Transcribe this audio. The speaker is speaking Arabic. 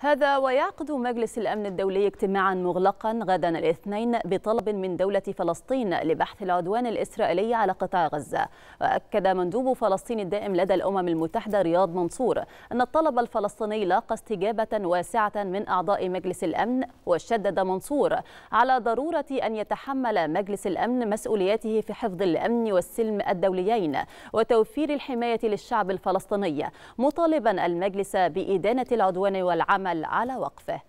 هذا ويعقد مجلس الأمن الدولي اجتماعا مغلقا غدا الاثنين بطلب من دولة فلسطين لبحث العدوان الإسرائيلي على قطاع غزة وأكد مندوب فلسطين الدائم لدى الأمم المتحدة رياض منصور أن الطلب الفلسطيني لاقى استجابة واسعة من أعضاء مجلس الأمن وشدد منصور على ضرورة أن يتحمل مجلس الأمن مسؤولياته في حفظ الأمن والسلم الدوليين وتوفير الحماية للشعب الفلسطيني مطالبا المجلس بإدانة العدوان والعمل العمل على وقفه